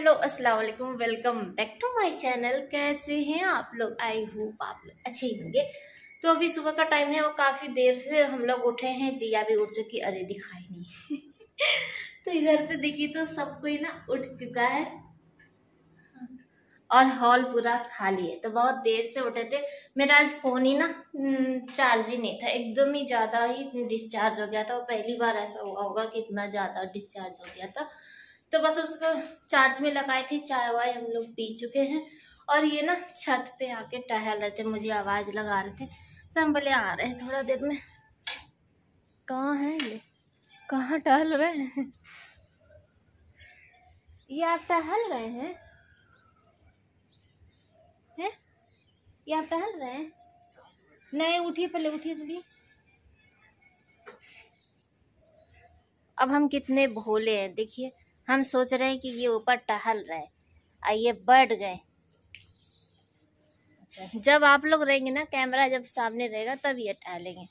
hello अस्सलाम वालेकुम welcome back to my channel कैसे हैं आप लोग आई होप आप लोग अच्छे ही होंगे तो अभी सुबह का टाइम है और काफ़ी देर से हम लोग उठे हैं जिया भी उठ चुकी अरे दिखाई नहीं तो इधर से देखिए तो सब कोई ना उठ चुका है और हॉल पूरा खाली है तो बहुत देर से उठे थे मेरा आज फ़ोन ही ना हम्म, चार्ज ही नहीं था एकदम ही ज़्यादा ही डिस्चार्ज हो गया था पहली बार ऐसा हुआ होगा कि इतना ज़्यादा डिस्चार्ज हो गया था तो बस उसको चार्ज में लगाए थी चाय वाय हम लोग पी चुके हैं और ये ना छत पे आके टहल रहे थे मुझे आवाज़ लगा रहे थे तो हम बोले आ रहे हैं थोड़ा देर में कहाँ है ये कहाँ टहल रहे हैं ये आप टहल रहे हैं ये आप टहल रहे हैं नहीं उठिए पहले उठिए दीदी अब हम कितने भोले हैं देखिए हम सोच रहे हैं कि ये ऊपर टहल रहे और ये बढ़ गए अच्छा जब आप लोग रहेंगे ना कैमरा जब सामने रहेगा तब ये टहलेंगे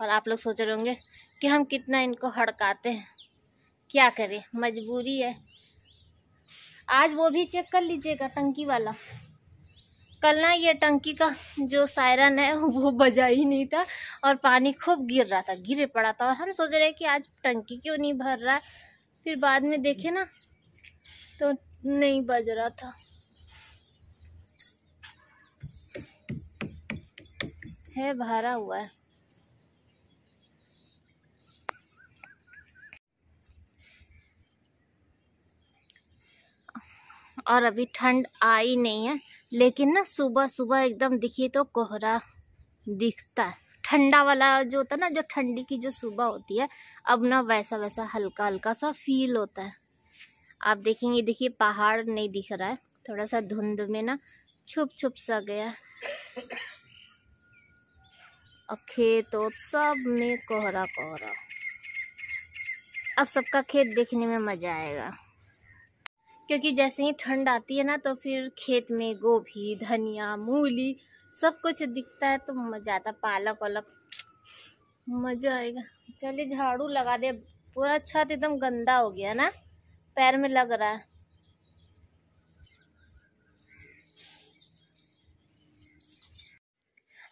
और आप लोग सोच रहे होंगे कि हम कितना इनको हड़काते हैं क्या करें मजबूरी है आज वो भी चेक कर लीजिएगा टंकी वाला कल ना ये टंकी का जो सायरन है वो बजा ही नहीं था और पानी खूब गिर रहा था गिरे पड़ा था और हम सोच रहे कि आज टंकी क्यों नहीं भर रहा है फिर बाद में देखे ना तो नहीं बज रहा था है भरा हुआ है और अभी ठंड आई नहीं है लेकिन ना सुबह सुबह एकदम दिखिए तो कोहरा दिखता है ठंडा वाला जो होता है ना जो ठंडी की जो सुबह होती है अब ना वैसा वैसा हल्का हल्का सा फील होता है आप देखेंगे देखिए पहाड़ नहीं दिख रहा है थोड़ा सा धुंध में ना छुप छुप सा गया और खेत और सब में कोहरा कोहरा अब सबका खेत देखने में मज़ा आएगा क्योंकि जैसे ही ठंड आती है ना तो फिर खेत में गोभी धनिया मूली सब कुछ दिखता है तो मज़ा आता पालक वालक मज़ा आएगा चलिए झाड़ू लगा दे पूरा छत एकदम गंदा हो गया ना पैर में लग रहा है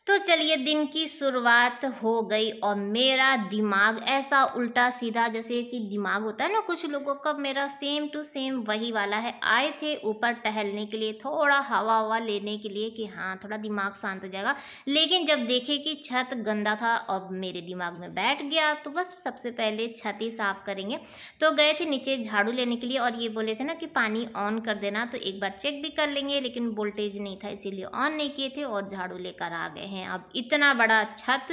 तो चलिए दिन की शुरुआत हो गई और मेरा दिमाग ऐसा उल्टा सीधा जैसे कि दिमाग होता है ना कुछ लोगों का मेरा सेम टू सेम वही वाला है आए थे ऊपर टहलने के लिए थोड़ा हवा हवा लेने के लिए कि हाँ थोड़ा दिमाग शांत हो जाएगा लेकिन जब देखे कि छत गंदा था और मेरे दिमाग में बैठ गया तो बस सबसे पहले छत ही साफ़ करेंगे तो गए थे नीचे झाड़ू लेने के लिए और ये बोले थे ना कि पानी ऑन कर देना तो एक बार चेक भी कर लेंगे लेकिन वोल्टेज नहीं था इसीलिए ऑन नहीं किए थे और झाड़ू लेकर आ गए हैं अब इतना बड़ा छत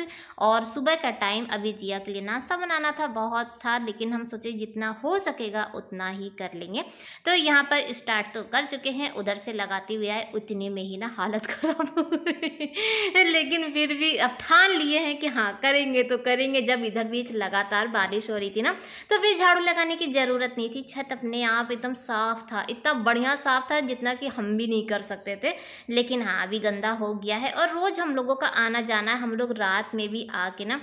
और सुबह का टाइम अभी जिया के लिए नाश्ता बनाना था बहुत था लेकिन हम सोचे जितना हो सकेगा उतना ही कर लेंगे तो यहाँ पर स्टार्ट तो कर चुके हैं उधर से लगाते हुए आए उतने में ही ना हालत ख़राब हो गई लेकिन फिर भी अब ठान लिए हैं कि हाँ करेंगे तो करेंगे जब इधर बीच लगातार बारिश हो रही थी ना तो फिर झाड़ू लगाने की ज़रूरत नहीं थी छत अपने आप एकदम साफ था इतना बढ़िया साफ था जितना कि हम भी नहीं कर सकते थे लेकिन हाँ अभी गंदा हो गया है और रोज़ हम लोग लोगों का आना जाना है हम लोग रात में भी आके ना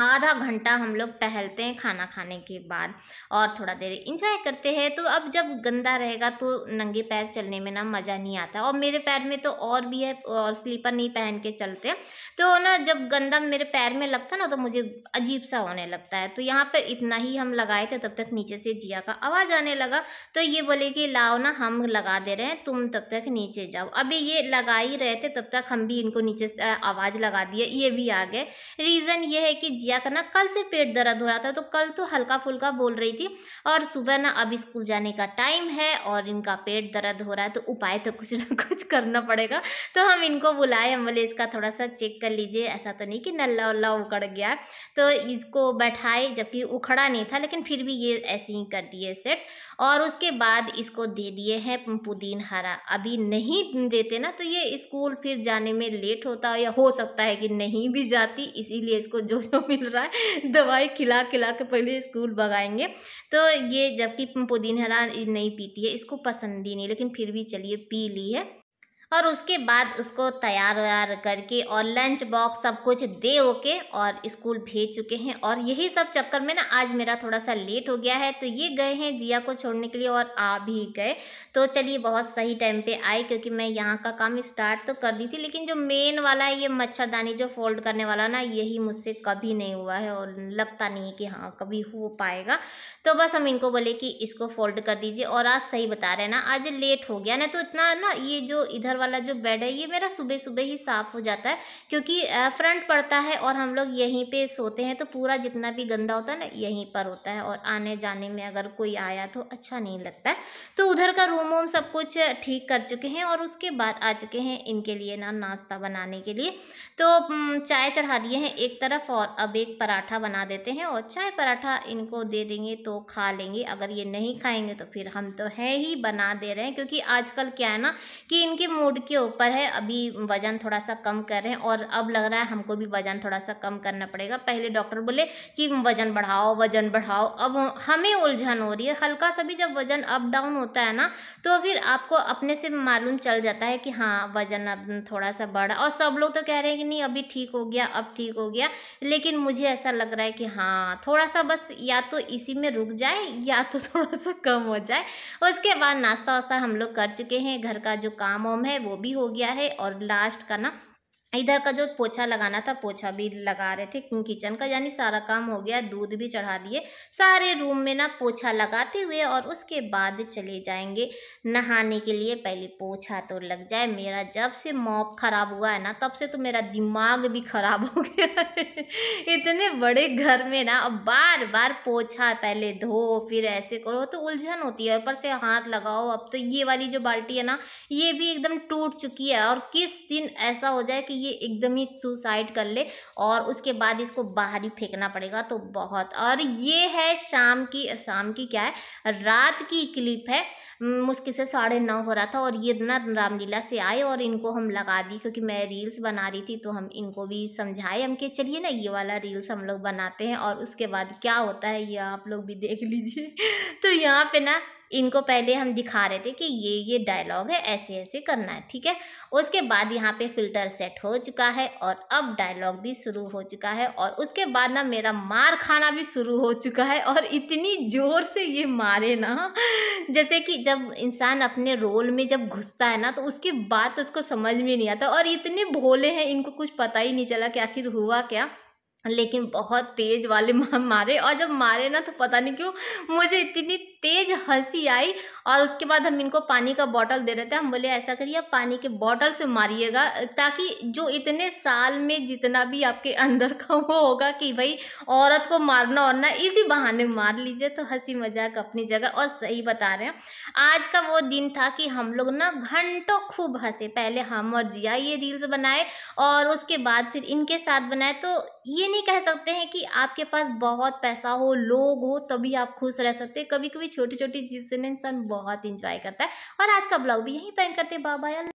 आधा घंटा हम लोग टहलते हैं खाना खाने के बाद और थोड़ा देर इंजॉय करते हैं तो अब जब गंदा रहेगा तो नंगे पैर चलने में ना मज़ा नहीं आता और मेरे पैर में तो और भी है और स्लीपर नहीं पहन के चलते तो ना जब गंदा मेरे पैर में लगता ना तो मुझे अजीब सा होने लगता है तो यहाँ पर इतना ही हम लगाए थे तब तक नीचे से जिया का आवाज़ आने लगा तो ये बोले कि लाओ ना हम लगा दे रहे हैं तुम तब तक नीचे जाओ अभी ये लगा ही रहे थे तब तक हम भी इनको नीचे से आवाज़ लगा दिए ये भी आ गए रीज़न ये है कि जिया करना कल से पेट दर्द हो रहा था तो कल तो हल्का फुल्का बोल रही थी और सुबह ना अब स्कूल जाने का टाइम है और इनका पेट दर्द हो रहा है तो उपाय तो कुछ ना कुछ करना पड़ेगा तो हम इनको बुलाए हम बोले इसका थोड़ा सा चेक कर लीजिए ऐसा तो नहीं कि नल्ला उल्ला उकड़ गया तो इसको बैठाए जबकि उखड़ा नहीं था लेकिन फिर भी ये ऐसे ही कर दिए सेट और उसके बाद इसको दे दिए हैं पुदीन हरा अभी नहीं देते ना तो ये स्कूल फिर जाने में लेट होता या हो सकता है कि नहीं भी जाती इसीलिए इसको जो जो मिल रहा है दवाई खिला खिला के पहले स्कूल भगाएंगे तो ये जबकि पुदीन हरा नहीं पीती है इसको पसंद ही नहीं लेकिन फिर भी चलिए पी ली है और उसके बाद उसको तैयार व्यार करके और लंच बॉक्स सब कुछ दे ओके और स्कूल भेज चुके हैं और यही सब चक्कर में ना आज मेरा थोड़ा सा लेट हो गया है तो ये गए हैं जिया को छोड़ने के लिए और आ भी गए तो चलिए बहुत सही टाइम पे आए क्योंकि मैं यहाँ का काम स्टार्ट तो कर दी थी लेकिन जो मेन वाला है ये मच्छरदानी जो फोल्ड करने वाला ना यही मुझसे कभी नहीं हुआ है और लगता नहीं है कि हाँ कभी हो पाएगा तो बस हम इनको बोले कि इसको फोल्ड कर दीजिए और आज सही बता रहे हैं ना आज लेट हो गया ना तो इतना ना ये जो इधर वाला जो बेड है ये मेरा सुबह सुबह ही साफ़ हो जाता है क्योंकि फ्रंट पड़ता है और हम लोग यहीं पे सोते हैं तो पूरा जितना भी गंदा होता है ना यहीं पर होता है और आने जाने में अगर कोई आया तो अच्छा नहीं लगता है तो उधर का रूम वूम सब कुछ ठीक कर चुके हैं और उसके बाद आ चुके हैं इनके लिए ना नाश्ता बनाने के लिए तो चाय चढ़ा दिए हैं एक तरफ और अब एक पराठा बना देते हैं और चाय पराठा इनको दे देंगे तो खा लेंगे अगर ये नहीं खाएंगे तो फिर हम तो है ही बना दे रहे हैं क्योंकि आजकल क्या है ना कि इनके मूड रोड के ऊपर है अभी वज़न थोड़ा सा कम कर रहे हैं और अब लग रहा है हमको भी वज़न थोड़ा सा कम करना पड़ेगा पहले डॉक्टर बोले कि वज़न बढ़ाओ वज़न बढ़ाओ अब हमें उलझन हो रही है हल्का सा भी जब वज़न अप डाउन होता है ना तो फिर आपको अपने से मालूम चल जाता है कि हाँ वज़न अब थोड़ा सा बढ़ा और सब लोग तो कह रहे हैं कि नहीं अभी ठीक हो गया अब ठीक हो गया लेकिन मुझे ऐसा लग रहा है कि हाँ थोड़ा सा बस या तो इसी में रुक जाए या तो थोड़ा सा कम हो जाए उसके बाद नाश्ता वास्ता हम लोग कर चुके हैं घर का जो काम वाम है वो भी हो गया है और लास्ट का ना इधर का जो पोछा लगाना था पोछा भी लगा रहे थे किचन का यानी सारा काम हो गया दूध भी चढ़ा दिए सारे रूम में ना पोछा लगाते हुए और उसके बाद चले जाएंगे नहाने के लिए पहले पोछा तो लग जाए मेरा जब से मॉप खराब हुआ है ना तब से तो मेरा दिमाग भी खराब हो गया इतने बड़े घर में ना अब बार बार पोछा पहले धो फिर ऐसे करो तो उलझन होती है ऊपर से हाथ लगाओ अब तो ये वाली जो बाल्टी है ना ये भी एकदम टूट चुकी है और किस दिन ऐसा हो जाए कि ये एकदम ही सुसाइड कर ले और उसके बाद इसको बाहर ही फेंकना पड़ेगा तो बहुत और ये है शाम की शाम की क्या है रात की क्लिप है मुश्किल से साढ़े नौ हो रहा था और ये ना रामलीला से आए और इनको हम लगा दी क्योंकि मैं रील्स बना रही थी तो हम इनको भी समझाए हम कि चलिए ना ये वाला रील्स हम लोग बनाते हैं और उसके बाद क्या होता है ये आप लोग भी देख लीजिए तो यहाँ पे ना इनको पहले हम दिखा रहे थे कि ये ये डायलॉग है ऐसे ऐसे करना है ठीक है उसके बाद यहाँ पे फिल्टर सेट हो चुका है और अब डायलॉग भी शुरू हो चुका है और उसके बाद ना मेरा मार खाना भी शुरू हो चुका है और इतनी ज़ोर से ये मारे ना जैसे कि जब इंसान अपने रोल में जब घुसता है ना तो उसके बाद उसको समझ में नहीं आता और इतने भोले हैं इनको कुछ पता ही नहीं चला कि आखिर हुआ क्या लेकिन बहुत तेज वाले मारे और जब मारे ना तो पता नहीं क्यों मुझे इतनी तेज हंसी आई और उसके बाद हम इनको पानी का बॉटल दे रहे थे हम बोले ऐसा करिए आप पानी के बॉटल से मारिएगा ताकि जो इतने साल में जितना भी आपके अंदर का वो होगा कि भाई औरत को मारना और ना इसी बहाने मार लीजिए तो हंसी मजाक अपनी जगह और सही बता रहे हैं आज का वो दिन था कि हम लोग ना घंटों खूब हंसे पहले हम और जिया ये रील्स बनाए और उसके बाद फिर इनके साथ बनाए तो ये नहीं कह सकते हैं कि आपके पास बहुत पैसा हो लोग हो तभी आप खुश रह सकते कभी कभी छोटी छोटी चीज़ इंसान बहुत इंजॉय करता है और आज का ब्लॉग भी यहीं पेंड करते बाबा